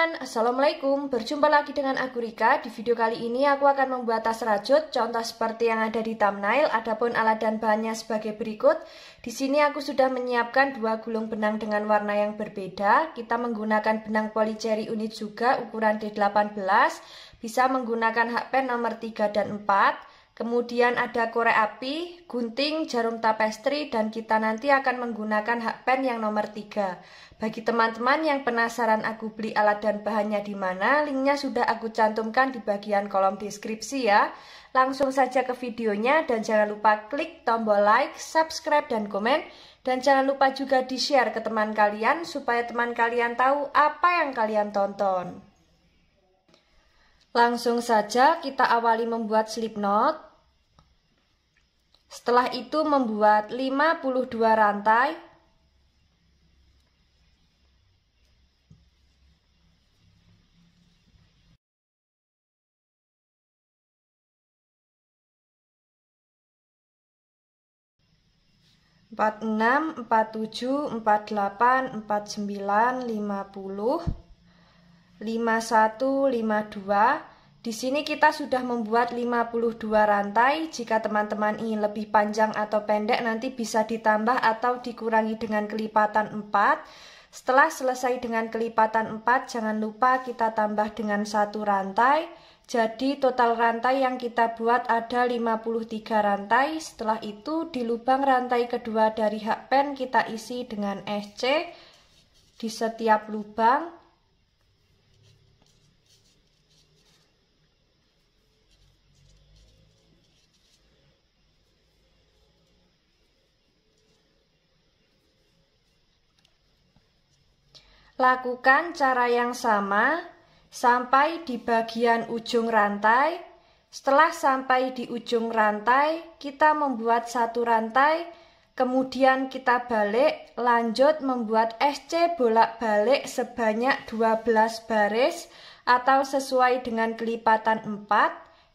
teman-teman, Assalamualaikum Berjumpa lagi dengan aku Rika Di video kali ini aku akan membuat tas rajut Contoh seperti yang ada di thumbnail Adapun alat dan bahannya sebagai berikut Di sini aku sudah menyiapkan dua gulung benang dengan warna yang berbeda Kita menggunakan benang polycherry unit juga ukuran D18 Bisa menggunakan hakpen nomor 3 dan 4 Kemudian ada korek api, gunting, jarum tapestri, dan kita nanti akan menggunakan hak pen yang nomor 3. Bagi teman-teman yang penasaran aku beli alat dan bahannya di mana, linknya sudah aku cantumkan di bagian kolom deskripsi ya. Langsung saja ke videonya dan jangan lupa klik tombol like, subscribe, dan komen. Dan jangan lupa juga di-share ke teman kalian supaya teman kalian tahu apa yang kalian tonton. Langsung saja kita awali membuat slip knot. Setelah itu membuat 52 rantai empat enam empat tujuh empat delapan empat sembilan lima puluh lima satu lima dua di sini kita sudah membuat 52 rantai. Jika teman-teman ingin lebih panjang atau pendek nanti bisa ditambah atau dikurangi dengan kelipatan 4. Setelah selesai dengan kelipatan 4, jangan lupa kita tambah dengan satu rantai. Jadi total rantai yang kita buat ada 53 rantai. Setelah itu di lubang rantai kedua dari hakpen kita isi dengan SC di setiap lubang. Lakukan cara yang sama sampai di bagian ujung rantai. Setelah sampai di ujung rantai, kita membuat satu rantai, kemudian kita balik, lanjut membuat SC bolak-balik sebanyak 12 baris atau sesuai dengan kelipatan 4.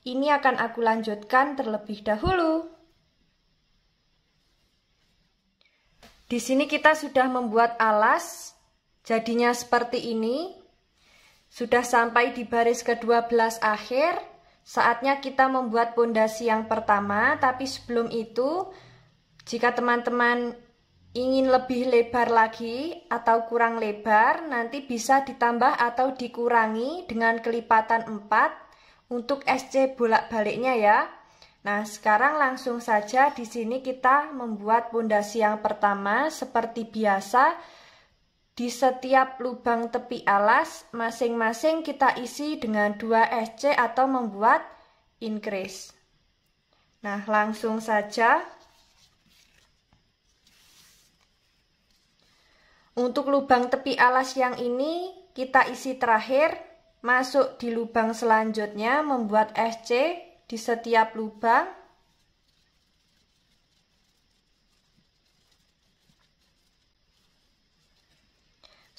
Ini akan aku lanjutkan terlebih dahulu. Di sini kita sudah membuat alas Jadinya seperti ini. Sudah sampai di baris ke-12 akhir, saatnya kita membuat pondasi yang pertama, tapi sebelum itu jika teman-teman ingin lebih lebar lagi atau kurang lebar, nanti bisa ditambah atau dikurangi dengan kelipatan 4 untuk SC bolak-baliknya ya. Nah, sekarang langsung saja di sini kita membuat pondasi yang pertama seperti biasa di setiap lubang tepi alas, masing-masing kita isi dengan 2 SC atau membuat increase. Nah, langsung saja. Untuk lubang tepi alas yang ini, kita isi terakhir, masuk di lubang selanjutnya, membuat SC di setiap lubang.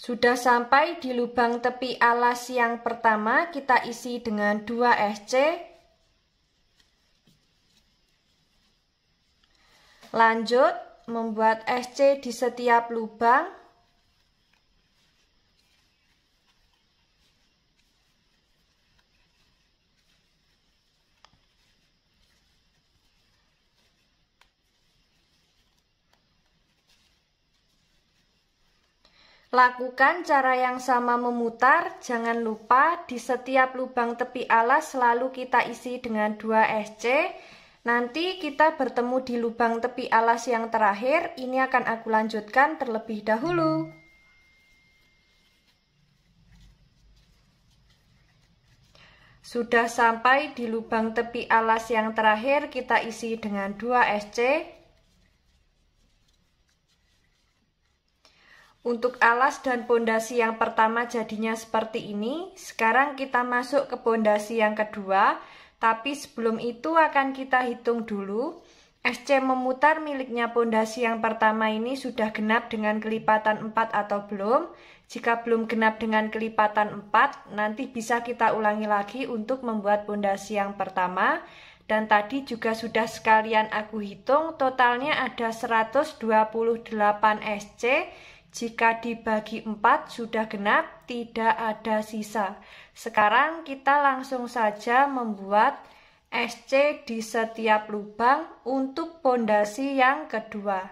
Sudah sampai di lubang tepi alas yang pertama, kita isi dengan 2 SC. Lanjut, membuat SC di setiap lubang. Lakukan cara yang sama memutar, jangan lupa di setiap lubang tepi alas selalu kita isi dengan 2 SC. Nanti kita bertemu di lubang tepi alas yang terakhir, ini akan aku lanjutkan terlebih dahulu. Sudah sampai di lubang tepi alas yang terakhir, kita isi dengan 2 SC. Untuk alas dan pondasi yang pertama jadinya seperti ini. Sekarang kita masuk ke pondasi yang kedua, tapi sebelum itu akan kita hitung dulu. SC memutar miliknya pondasi yang pertama ini sudah genap dengan kelipatan 4 atau belum. Jika belum genap dengan kelipatan 4, nanti bisa kita ulangi lagi untuk membuat pondasi yang pertama. Dan tadi juga sudah sekalian aku hitung, totalnya ada 128 SC jika dibagi 4 sudah genap, tidak ada sisa. Sekarang kita langsung saja membuat SC di setiap lubang untuk pondasi yang kedua.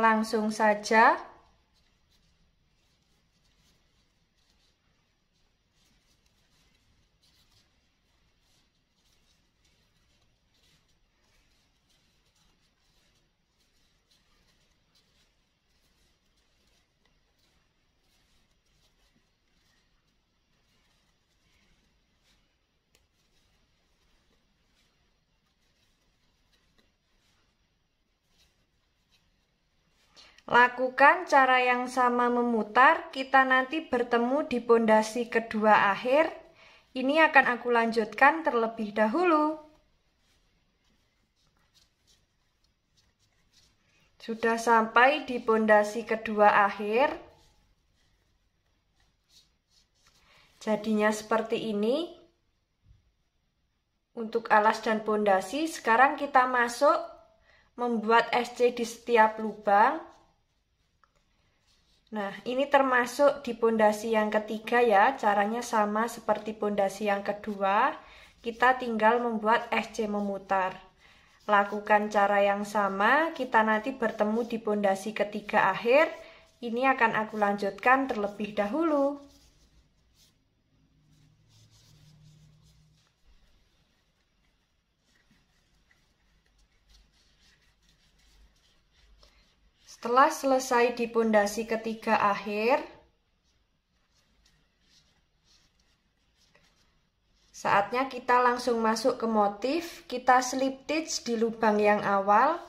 Langsung saja Lakukan cara yang sama memutar, kita nanti bertemu di pondasi kedua akhir. Ini akan aku lanjutkan terlebih dahulu. Sudah sampai di pondasi kedua akhir. Jadinya seperti ini. Untuk alas dan pondasi, sekarang kita masuk membuat SC di setiap lubang Nah, ini termasuk di pondasi yang ketiga ya. Caranya sama seperti pondasi yang kedua. Kita tinggal membuat SC memutar. Lakukan cara yang sama, kita nanti bertemu di pondasi ketiga akhir. Ini akan aku lanjutkan terlebih dahulu. Setelah selesai di pondasi ketiga akhir, saatnya kita langsung masuk ke motif. Kita slip stitch di lubang yang awal.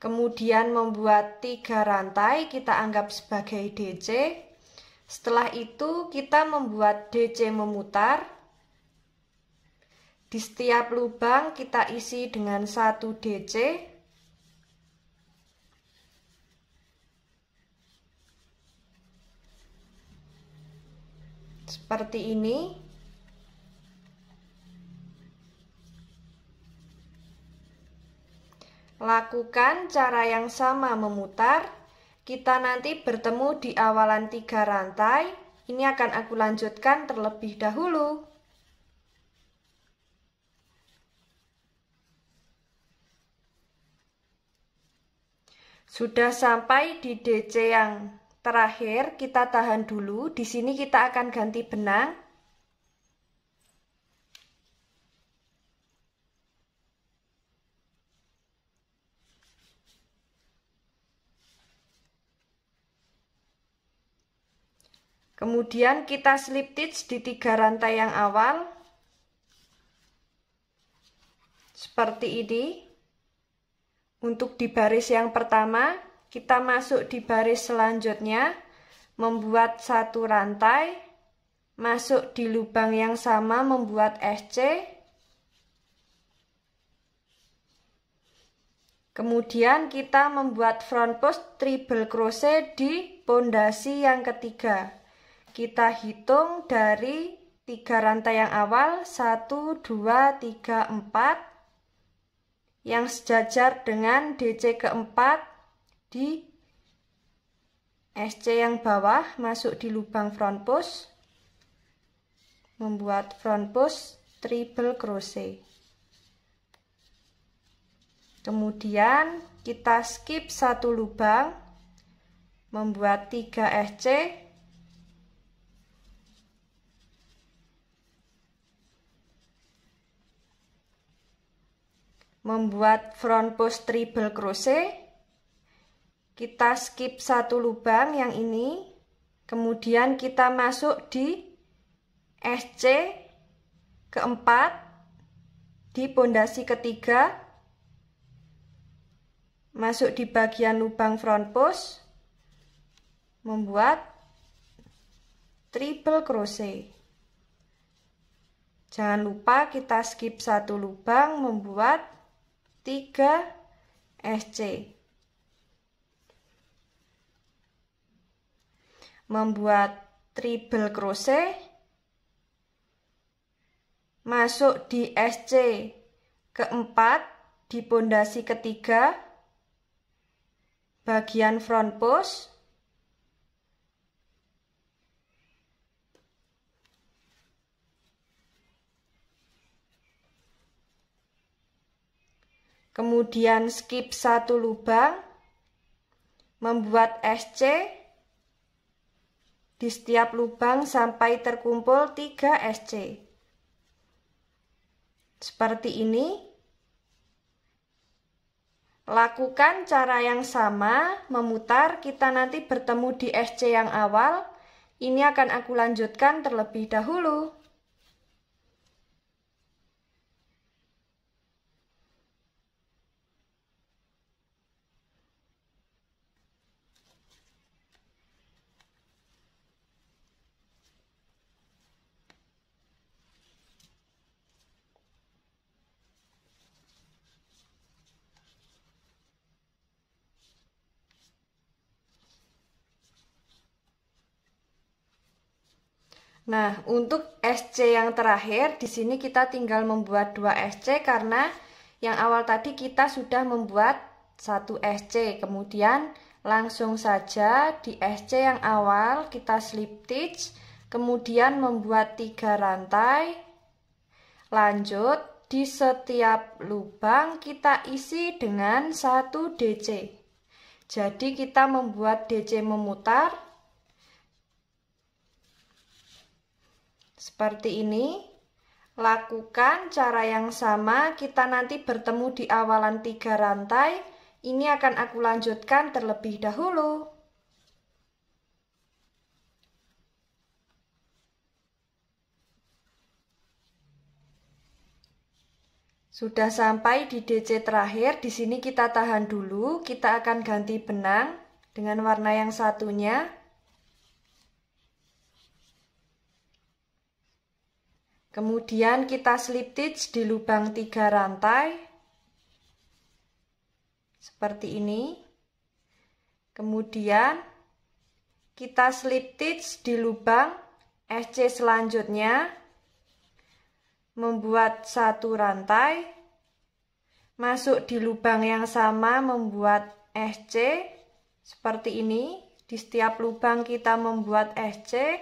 Kemudian membuat tiga rantai kita anggap sebagai DC. Setelah itu kita membuat DC memutar. Di setiap lubang kita isi dengan 1 DC. Seperti ini. Lakukan cara yang sama memutar. Kita nanti bertemu di awalan tiga rantai. Ini akan aku lanjutkan terlebih dahulu. Sudah sampai di DC yang terakhir, kita tahan dulu. Di sini kita akan ganti benang. Kemudian kita slip stitch di tiga rantai yang awal. Seperti ini. Untuk di baris yang pertama, kita masuk di baris selanjutnya, membuat satu rantai, masuk di lubang yang sama membuat SC, Kemudian kita membuat front post triple crochet di pondasi yang ketiga. Kita hitung dari tiga rantai yang awal satu dua tiga empat yang sejajar dengan DC keempat di SC yang bawah masuk di lubang front post membuat front post triple crochet kemudian kita skip satu lubang membuat 3 SC membuat front post triple crochet kita skip satu lubang yang ini kemudian kita masuk di SC keempat di pondasi ketiga masuk di bagian lubang front post membuat triple crochet jangan lupa kita skip satu lubang membuat 3 SC. Membuat triple crochet masuk di SC keempat di pondasi ketiga bagian front post kemudian skip satu lubang, membuat SC di setiap lubang sampai terkumpul 3 SC. Seperti ini. Lakukan cara yang sama, memutar, kita nanti bertemu di SC yang awal. Ini akan aku lanjutkan terlebih dahulu. Nah, untuk SC yang terakhir, di sini kita tinggal membuat 2 SC karena yang awal tadi kita sudah membuat 1 SC. Kemudian langsung saja di SC yang awal kita slip stitch, kemudian membuat 3 rantai. Lanjut, di setiap lubang kita isi dengan 1 DC. Jadi kita membuat DC memutar, Seperti ini. Lakukan cara yang sama, kita nanti bertemu di awalan tiga rantai. Ini akan aku lanjutkan terlebih dahulu. Sudah sampai di DC terakhir, di sini kita tahan dulu, kita akan ganti benang dengan warna yang satunya. Kemudian kita slip stitch di lubang tiga rantai seperti ini. Kemudian kita slip stitch di lubang SC selanjutnya membuat satu rantai masuk di lubang yang sama membuat SC seperti ini di setiap lubang kita membuat SC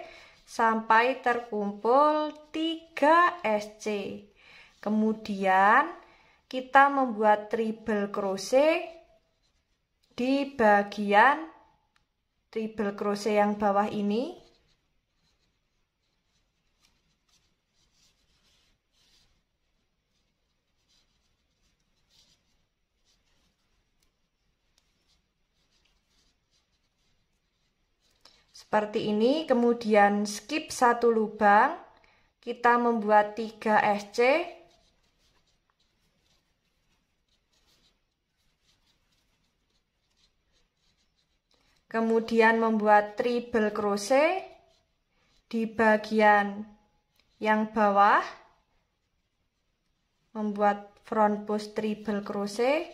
sampai terkumpul 3 SC. Kemudian kita membuat triple crochet di bagian triple crochet yang bawah ini seperti ini kemudian skip satu lubang kita membuat 3 SC kemudian membuat triple crochet di bagian yang bawah membuat front post triple crochet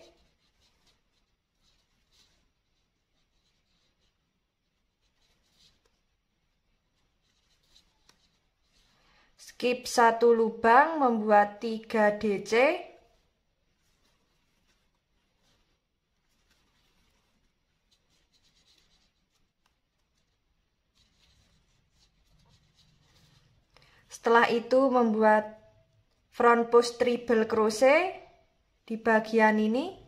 Skip satu lubang membuat 3 DC. Setelah itu membuat front post triple crochet di bagian ini.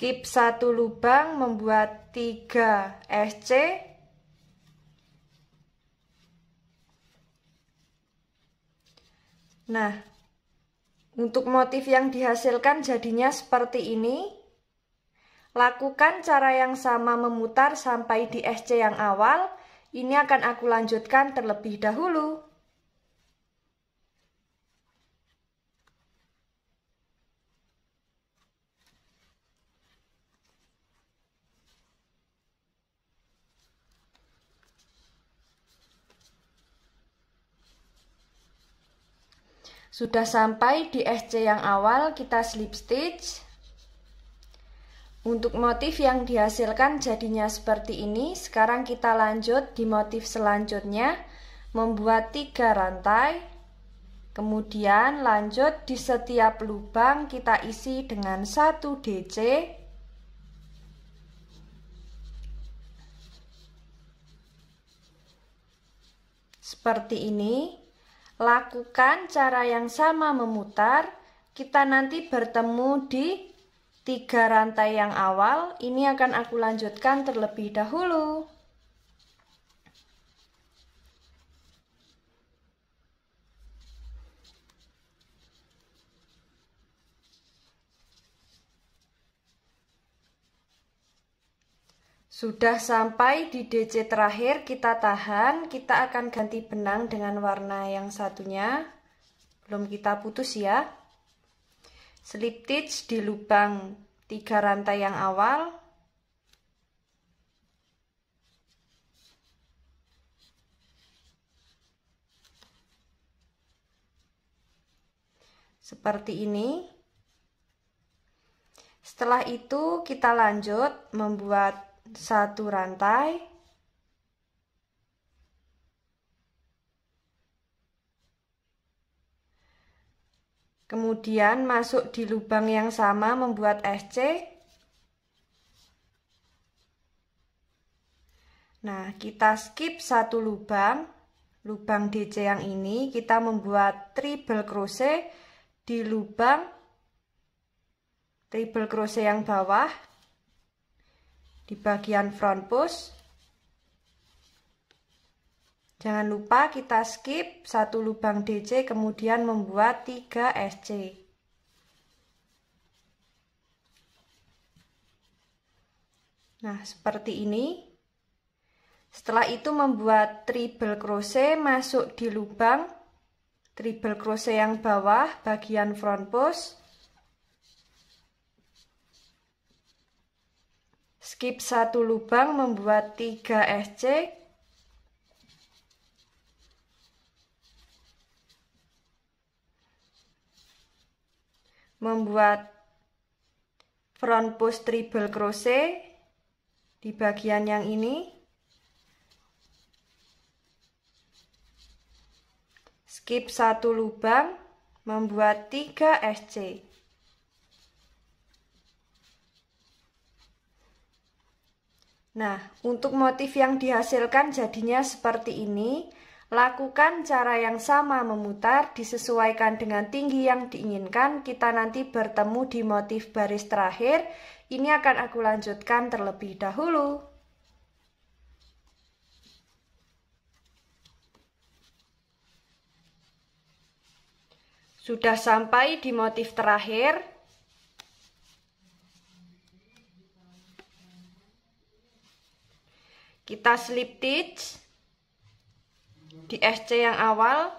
skip satu lubang membuat 3 SC Nah, untuk motif yang dihasilkan jadinya seperti ini. Lakukan cara yang sama memutar sampai di SC yang awal. Ini akan aku lanjutkan terlebih dahulu. Sudah sampai di SC yang awal kita slip stitch. Untuk motif yang dihasilkan jadinya seperti ini, sekarang kita lanjut di motif selanjutnya membuat tiga rantai. Kemudian lanjut di setiap lubang kita isi dengan satu DC. Seperti ini. Lakukan cara yang sama memutar, kita nanti bertemu di tiga rantai yang awal. Ini akan aku lanjutkan terlebih dahulu. Sudah sampai di DC terakhir, kita tahan, kita akan ganti benang dengan warna yang satunya. Belum kita putus ya. Slip stitch di lubang tiga rantai yang awal. Seperti ini. Setelah itu kita lanjut membuat satu rantai kemudian masuk di lubang yang sama membuat SC nah kita skip satu lubang lubang DC yang ini kita membuat triple crochet di lubang triple crochet yang bawah di bagian front post Jangan lupa kita skip satu lubang DC kemudian membuat 3 SC. Nah, seperti ini. Setelah itu membuat triple crochet masuk di lubang triple crochet yang bawah bagian front post skip satu lubang membuat 3 SC membuat front post triple crochet di bagian yang ini skip satu lubang membuat 3 SC Nah, untuk motif yang dihasilkan jadinya seperti ini, lakukan cara yang sama memutar disesuaikan dengan tinggi yang diinginkan, kita nanti bertemu di motif baris terakhir, ini akan aku lanjutkan terlebih dahulu. Sudah sampai di motif terakhir, kita slip stitch di SC yang awal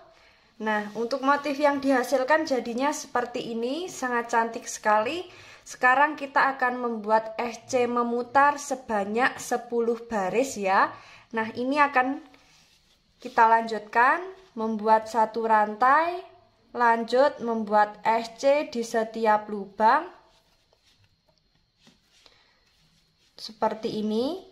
nah untuk motif yang dihasilkan jadinya seperti ini sangat cantik sekali sekarang kita akan membuat SC memutar sebanyak 10 baris ya nah ini akan kita lanjutkan membuat satu rantai lanjut membuat SC di setiap lubang seperti ini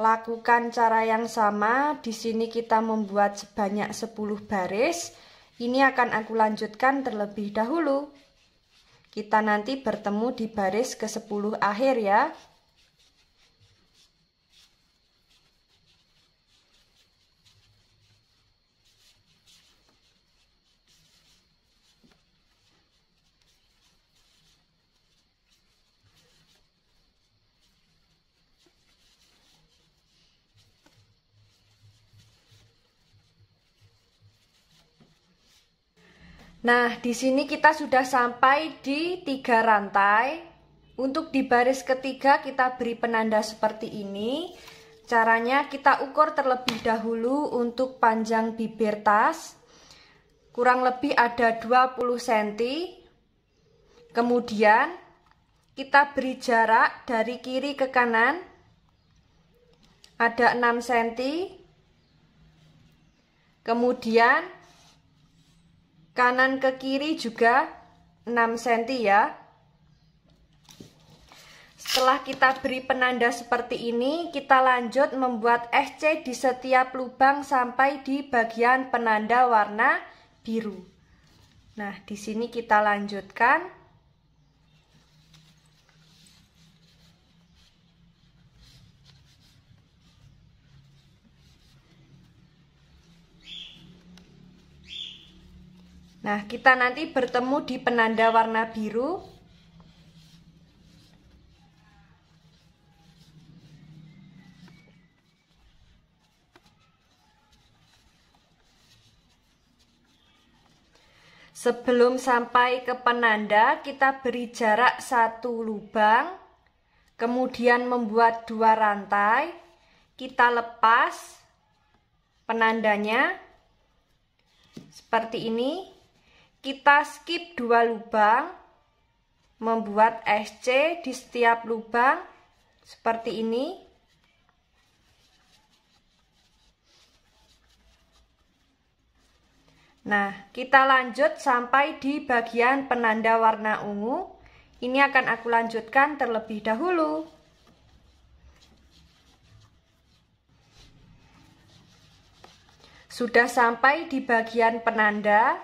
Lakukan cara yang sama, di sini kita membuat sebanyak 10 baris. Ini akan aku lanjutkan terlebih dahulu. Kita nanti bertemu di baris ke-10 akhir ya. Nah, di sini kita sudah sampai di tiga rantai. Untuk di baris ketiga kita beri penanda seperti ini. Caranya kita ukur terlebih dahulu untuk panjang bibir tas. Kurang lebih ada 20 cm. Kemudian kita beri jarak dari kiri ke kanan. Ada 6 cm. Kemudian Kanan ke kiri juga 6 cm ya. Setelah kita beri penanda seperti ini, kita lanjut membuat SC di setiap lubang sampai di bagian penanda warna biru. Nah, di sini kita lanjutkan. Nah, kita nanti bertemu di penanda warna biru. Sebelum sampai ke penanda, kita beri jarak satu lubang, kemudian membuat dua rantai, kita lepas penandanya seperti ini kita skip dua lubang membuat SC di setiap lubang seperti ini Nah, kita lanjut sampai di bagian penanda warna ungu. Ini akan aku lanjutkan terlebih dahulu. Sudah sampai di bagian penanda,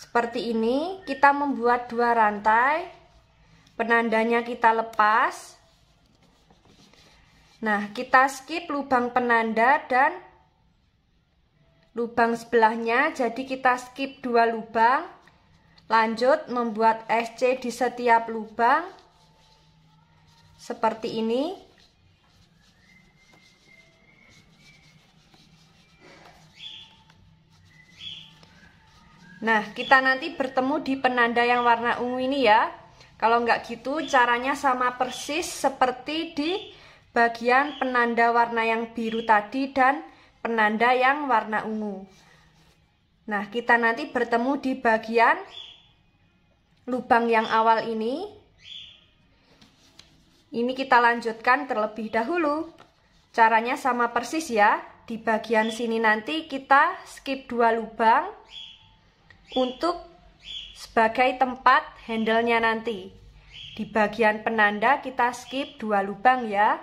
seperti ini, kita membuat dua rantai. Penandanya kita lepas. Nah, kita skip lubang penanda dan lubang sebelahnya. Jadi kita skip dua lubang. Lanjut membuat SC di setiap lubang. Seperti ini. Nah, kita nanti bertemu di penanda yang warna ungu ini ya. Kalau nggak gitu, caranya sama persis seperti di bagian penanda warna yang biru tadi dan penanda yang warna ungu. Nah, kita nanti bertemu di bagian lubang yang awal ini. Ini kita lanjutkan terlebih dahulu. Caranya sama persis ya. Di bagian sini nanti kita skip dua lubang untuk sebagai tempat handle-nya nanti. Di bagian penanda kita skip dua lubang ya.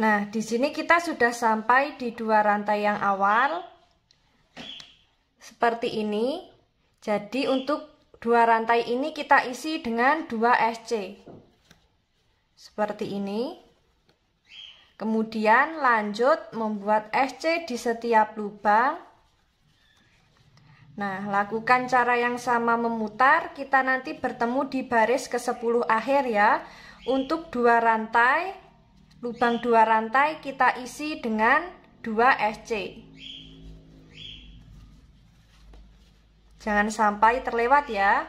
Nah, di sini kita sudah sampai di dua rantai yang awal. Seperti ini. Jadi untuk dua rantai ini kita isi dengan dua SC seperti ini. Kemudian lanjut membuat SC di setiap lubang. Nah, lakukan cara yang sama memutar, kita nanti bertemu di baris ke-10 akhir ya. Untuk dua rantai, lubang dua rantai kita isi dengan 2 SC. Jangan sampai terlewat ya.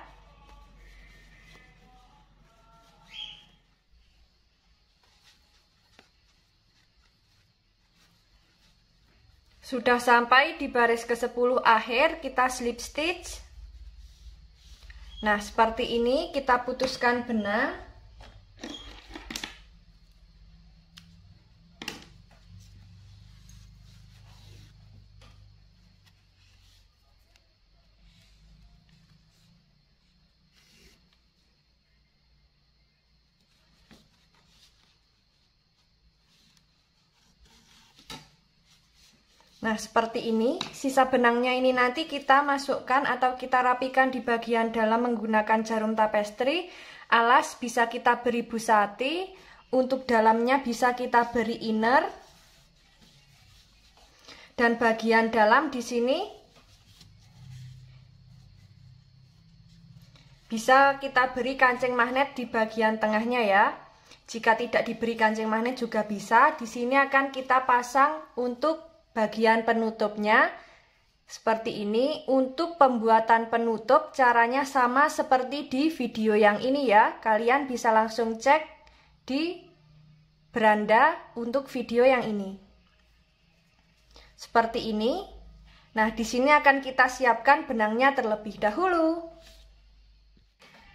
Sudah sampai di baris ke-10 akhir, kita slip stitch. Nah, seperti ini kita putuskan benang. Nah, seperti ini, sisa benangnya ini nanti kita masukkan atau kita rapikan di bagian dalam menggunakan jarum tapestri. Alas bisa kita beri busati, untuk dalamnya bisa kita beri inner. Dan bagian dalam di sini bisa kita beri kancing magnet di bagian tengahnya ya. Jika tidak diberi kancing magnet juga bisa. Di sini akan kita pasang untuk bagian penutupnya seperti ini. Untuk pembuatan penutup caranya sama seperti di video yang ini ya. Kalian bisa langsung cek di beranda untuk video yang ini. Seperti ini. Nah, di sini akan kita siapkan benangnya terlebih dahulu.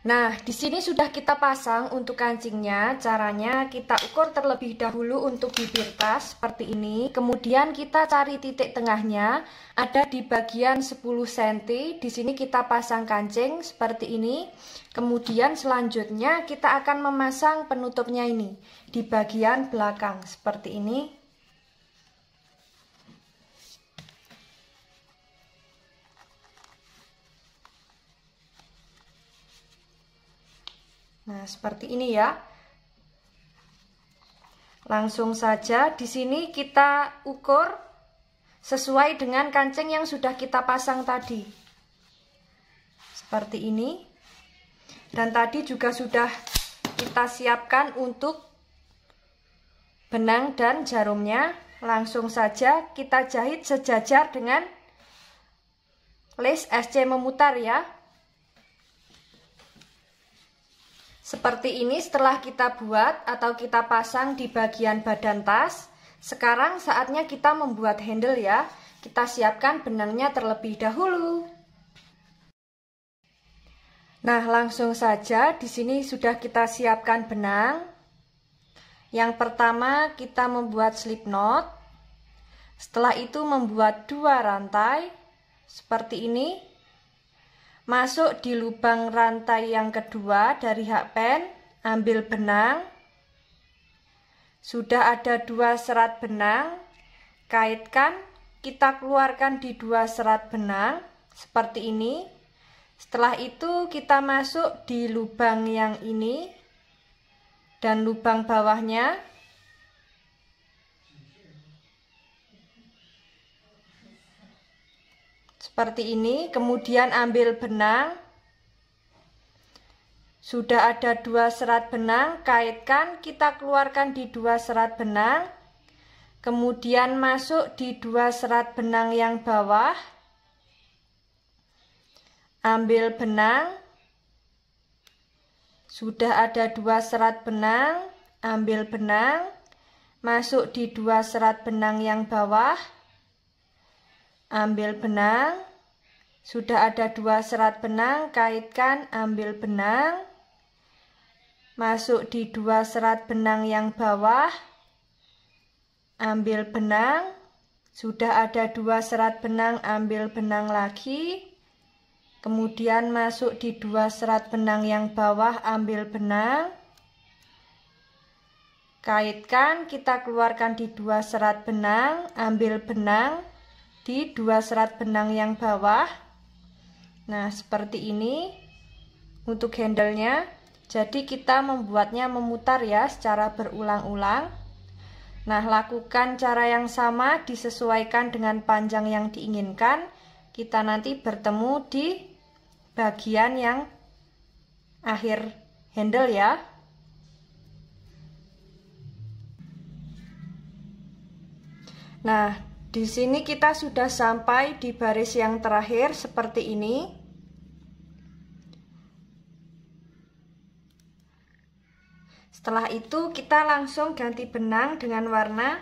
Nah, di sini sudah kita pasang untuk kancingnya. Caranya kita ukur terlebih dahulu untuk bibir tas seperti ini. Kemudian kita cari titik tengahnya, ada di bagian 10 cm. Di sini kita pasang kancing seperti ini. Kemudian selanjutnya kita akan memasang penutupnya ini di bagian belakang seperti ini. Nah, seperti ini ya. Langsung saja di sini kita ukur sesuai dengan kancing yang sudah kita pasang tadi. Seperti ini. Dan tadi juga sudah kita siapkan untuk benang dan jarumnya. Langsung saja kita jahit sejajar dengan lace SC memutar ya. Seperti ini setelah kita buat atau kita pasang di bagian badan tas, sekarang saatnya kita membuat handle ya. Kita siapkan benangnya terlebih dahulu. Nah, langsung saja di sini sudah kita siapkan benang. Yang pertama kita membuat slip knot. Setelah itu membuat dua rantai seperti ini. Masuk di lubang rantai yang kedua dari hakpen, ambil benang. Sudah ada dua serat benang, kaitkan, kita keluarkan di dua serat benang seperti ini. Setelah itu kita masuk di lubang yang ini dan lubang bawahnya. seperti ini kemudian ambil benang sudah ada dua serat benang kaitkan kita keluarkan di dua serat benang kemudian masuk di dua serat benang yang bawah ambil benang sudah ada dua serat benang ambil benang masuk di dua serat benang yang bawah ambil benang sudah ada dua serat benang kaitkan ambil benang masuk di dua serat benang yang bawah ambil benang sudah ada dua serat benang ambil benang lagi kemudian masuk di dua serat benang yang bawah ambil benang kaitkan kita keluarkan di dua serat benang ambil benang di dua serat benang yang bawah nah seperti ini untuk handlenya jadi kita membuatnya memutar ya secara berulang-ulang nah lakukan cara yang sama disesuaikan dengan panjang yang diinginkan kita nanti bertemu di bagian yang akhir handle ya nah di sini kita sudah sampai di baris yang terakhir seperti ini. Setelah itu kita langsung ganti benang dengan warna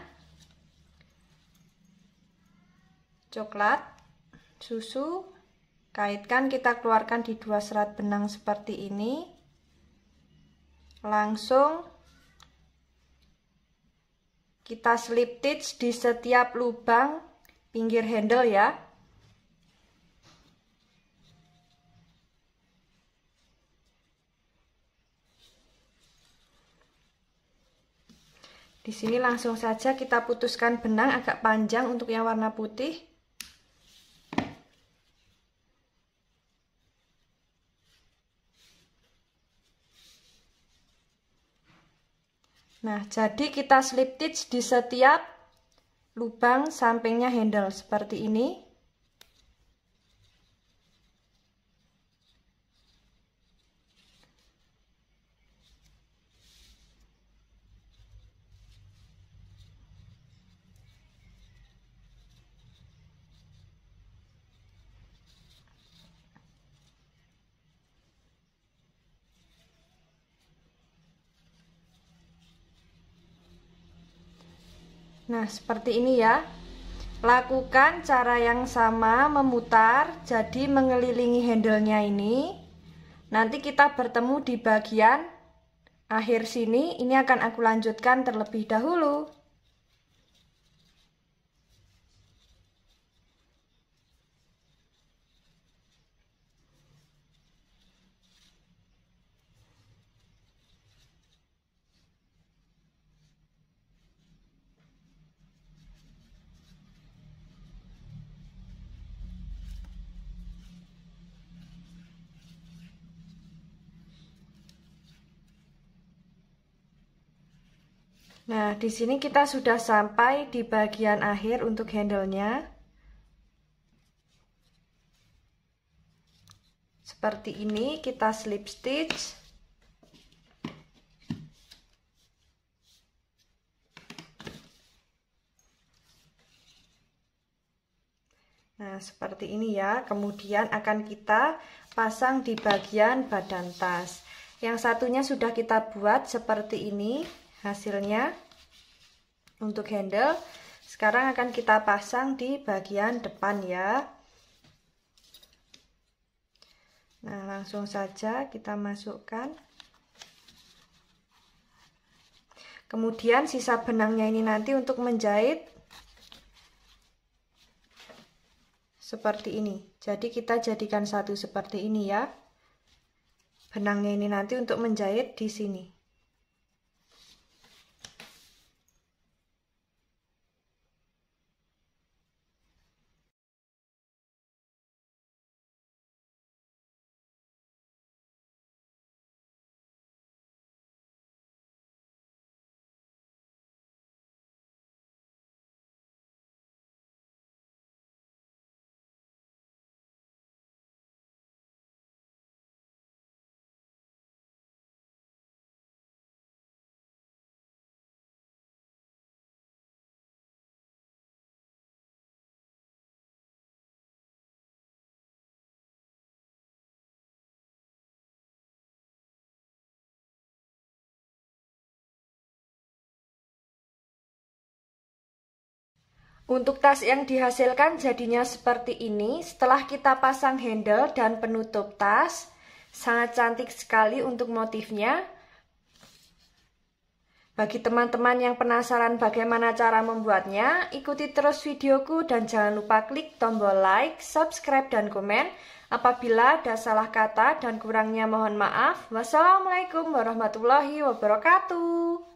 coklat, susu, kaitkan kita keluarkan di dua serat benang seperti ini. Langsung kita slip stitch di setiap lubang pinggir handle ya Di sini langsung saja kita putuskan benang agak panjang untuk yang warna putih. Nah, jadi kita slip stitch di setiap lubang sampingnya handle seperti ini. Nah, seperti ini ya. Lakukan cara yang sama memutar, jadi mengelilingi handle-nya ini. Nanti kita bertemu di bagian akhir sini. Ini akan aku lanjutkan terlebih dahulu. Nah, di sini kita sudah sampai di bagian akhir untuk handle-nya. Seperti ini, kita slip stitch. Nah, seperti ini ya. Kemudian akan kita pasang di bagian badan tas. Yang satunya sudah kita buat seperti ini hasilnya untuk handle sekarang akan kita pasang di bagian depan ya nah langsung saja kita masukkan kemudian sisa benangnya ini nanti untuk menjahit seperti ini jadi kita jadikan satu seperti ini ya benangnya ini nanti untuk menjahit di sini Untuk tas yang dihasilkan jadinya seperti ini setelah kita pasang handle dan penutup tas. Sangat cantik sekali untuk motifnya. Bagi teman-teman yang penasaran bagaimana cara membuatnya, ikuti terus videoku dan jangan lupa klik tombol like, subscribe, dan komen. Apabila ada salah kata dan kurangnya mohon maaf. Wassalamualaikum warahmatullahi wabarakatuh.